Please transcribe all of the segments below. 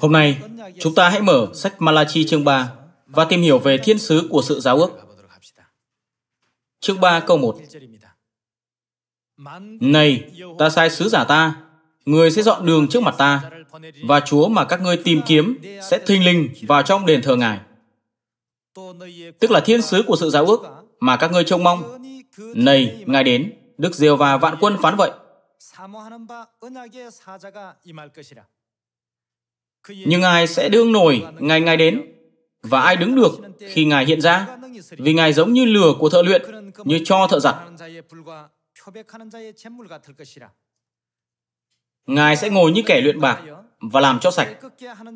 Hôm nay, chúng ta hãy mở sách Malachi chương 3 và tìm hiểu về thiên sứ của sự giáo ước. Chương 3 câu 1 Này, ta sai sứ giả ta, người sẽ dọn đường trước mặt ta, và Chúa mà các ngươi tìm kiếm sẽ thinh linh vào trong đền thờ Ngài. Tức là thiên sứ của sự giáo ước mà các ngươi trông mong. Này, Ngài đến, Đức Diêu và vạn quân phán vậy nhưng ngài sẽ đương nổi ngày ngài đến và ai đứng được khi ngài hiện ra vì ngài giống như lửa của thợ luyện như cho thợ giặt ngài sẽ ngồi như kẻ luyện bạc và làm cho sạch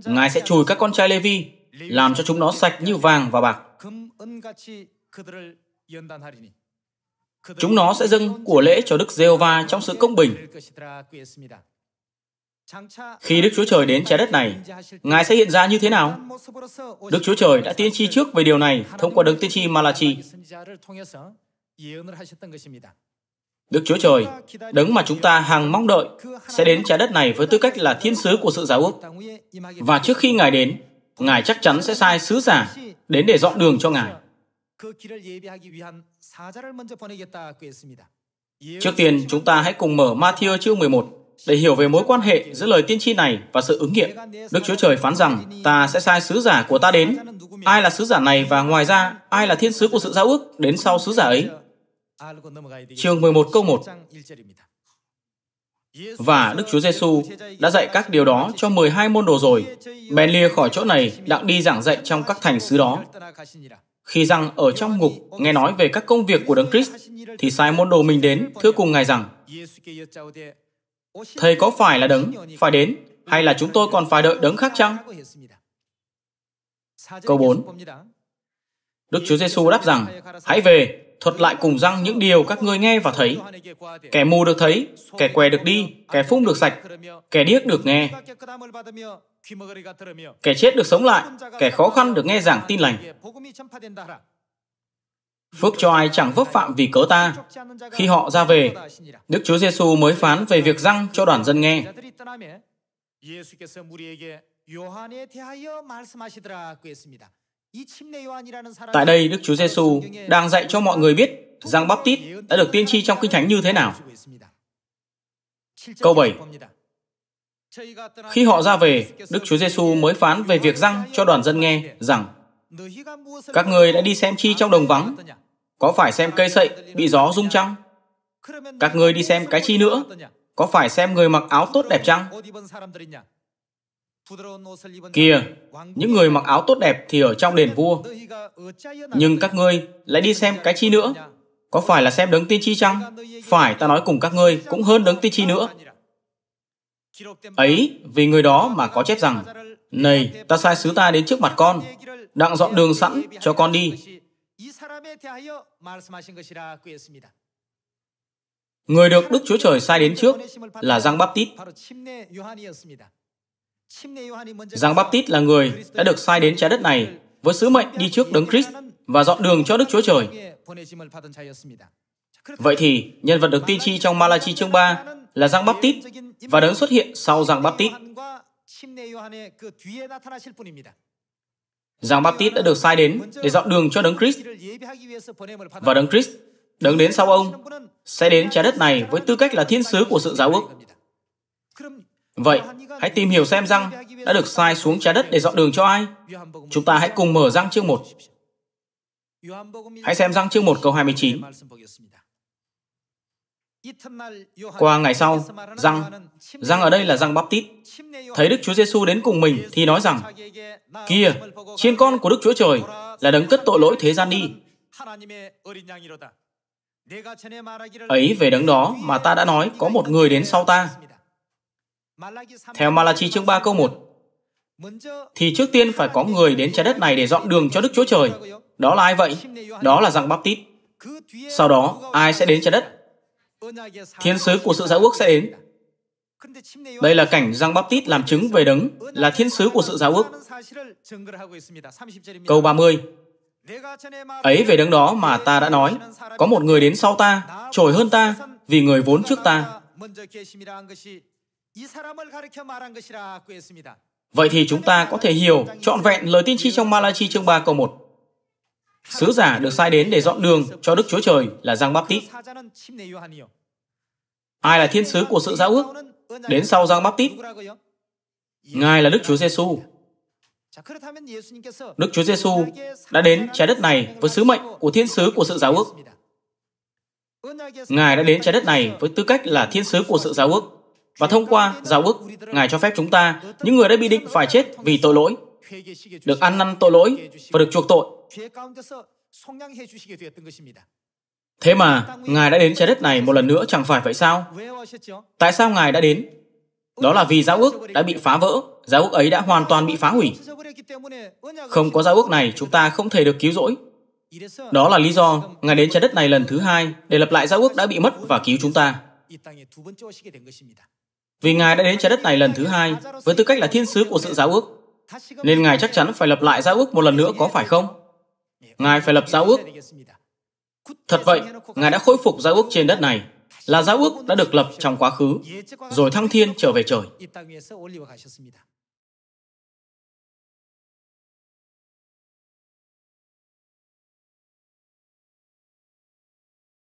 ngài sẽ chùi các con trai levi làm cho chúng nó sạch như vàng và bạc chúng nó sẽ dâng của lễ cho đức giê-hô-va trong sự công bình khi Đức Chúa Trời đến trái đất này, Ngài sẽ hiện ra như thế nào? Đức Chúa Trời đã tiên tri trước về điều này thông qua đấng tiên tri Malachi. Đức Chúa Trời, đấng mà chúng ta hàng mong đợi, sẽ đến trái đất này với tư cách là thiên sứ của sự giáo ước. Và trước khi Ngài đến, Ngài chắc chắn sẽ sai sứ giả đến để dọn đường cho Ngài. Trước tiên, chúng ta hãy cùng mở Matthew chương 11, để hiểu về mối quan hệ giữa lời tiên tri này và sự ứng nghiệm, Đức Chúa Trời phán rằng ta sẽ sai sứ giả của ta đến. Ai là sứ giả này và ngoài ra ai là thiên sứ của sự giao ước đến sau sứ giả ấy? Chương 11 câu 1 và Đức Chúa Giêsu đã dạy các điều đó cho 12 môn đồ rồi. Bèn lìa khỏi chỗ này, đặng đi giảng dạy trong các thành xứ đó. Khi rằng ở trong ngục nghe nói về các công việc của Đấng Christ, thì sai môn đồ mình đến thưa cùng Ngài rằng, Thầy có phải là đấng phải đến hay là chúng tôi còn phải đợi đấng khác chăng? Câu 4 Đức Chúa Giêsu đáp rằng, hãy về, thuật lại cùng răng những điều các ngươi nghe và thấy. Kẻ mù được thấy, kẻ què được đi, kẻ phung được sạch, kẻ điếc được nghe, kẻ chết được sống lại, kẻ khó khăn được nghe giảng tin lành. Phước cho ai chẳng vấp phạm vì cớ ta. Khi họ ra về, Đức Chúa Giêsu mới phán về việc răng cho đoàn dân nghe. Tại đây, Đức Chúa Giêsu đang dạy cho mọi người biết rằng Báp Tít đã được tiên tri trong Kinh Thánh như thế nào. Câu 7 Khi họ ra về, Đức Chúa Giêsu mới phán về việc răng cho đoàn dân nghe rằng các người đã đi xem chi trong đồng vắng? Có phải xem cây sậy bị gió rung chăng? Các người đi xem cái chi nữa? Có phải xem người mặc áo tốt đẹp chăng? Kìa, những người mặc áo tốt đẹp thì ở trong đền vua. Nhưng các ngươi lại đi xem cái chi nữa? Có phải là xem đấng tiên tri chăng? Phải, ta nói cùng các ngươi cũng hơn đấng tiên tri nữa. Ấy, vì người đó mà có chép rằng này, ta sai sứ ta đến trước mặt con, đặng dọn đường sẵn cho con đi. Người được Đức Chúa Trời sai đến trước là Giang Baptít. Giang tít là người đã được sai đến trái đất này với sứ mệnh đi trước đấng Christ và dọn đường cho Đức Chúa Trời. Vậy thì, nhân vật được tiên tri trong Malachi chương 3 là Giang tít và đấng xuất hiện sau Giang tít Giang Baptist đã được sai đến để dọn đường cho Đấng Christ. Và Đấng Christ, Đấng đến sau ông, sẽ đến trái đất này với tư cách là thiên sứ của sự giáo ước. Vậy, hãy tìm hiểu xem rằng đã được sai xuống trái đất để dọn đường cho ai. Chúng ta hãy cùng mở răng chương 1. Hãy xem răng chương 1 câu 29. Qua ngày sau, răng, răng ở đây là răng baptít, thấy Đức Chúa Giêsu đến cùng mình thì nói rằng, Kia, chiên con của Đức Chúa Trời là đấng cất tội lỗi thế gian đi. Ấy về đấng đó mà ta đã nói có một người đến sau ta. Theo Malachi chương 3 câu 1, thì trước tiên phải có người đến trái đất này để dọn đường cho Đức Chúa Trời. Đó là ai vậy? Đó là răng baptít. Sau đó, ai sẽ đến trái đất Thiên sứ của sự giáo ước sẽ đến. Đây là cảnh Giăng Báp-tít làm chứng về đấng là thiên sứ của sự giáo ước. Câu 30 Ấy về đấng đó mà ta đã nói, có một người đến sau ta, trội hơn ta, vì người vốn trước ta. Vậy thì chúng ta có thể hiểu trọn vẹn lời tiên tri trong Malachi chương 3 câu 1. Sứ giả được sai đến để dọn đường cho Đức Chúa Trời là Giang Baptít. Ai là thiên sứ của sự giáo ước? Đến sau Giang Baptít, Ngài là Đức Chúa Giêsu. Đức Chúa Giêsu đã đến trái đất này với sứ mệnh của thiên sứ của sự giáo ước. Ngài đã đến trái đất này với tư cách là thiên sứ của sự giáo ước. Và thông qua giáo ước, Ngài cho phép chúng ta, những người đã bị định phải chết vì tội lỗi, được ăn năn tội lỗi và được chuộc tội Thế mà, Ngài đã đến trái đất này một lần nữa chẳng phải vậy sao? Tại sao Ngài đã đến? Đó là vì giáo ước đã bị phá vỡ, giáo ước ấy đã hoàn toàn bị phá hủy. Không có giáo ước này, chúng ta không thể được cứu rỗi. Đó là lý do Ngài đến trái đất này lần thứ hai để lập lại giáo ước đã bị mất và cứu chúng ta. Vì Ngài đã đến trái đất này lần thứ hai với tư cách là thiên sứ của sự giáo ước, nên Ngài chắc chắn phải lập lại giáo ước một lần nữa có phải không? Ngài phải lập giao ước. Thật vậy, Ngài đã khôi phục giao ước trên đất này, là giao ước đã được lập trong quá khứ, rồi thăng thiên trở về trời.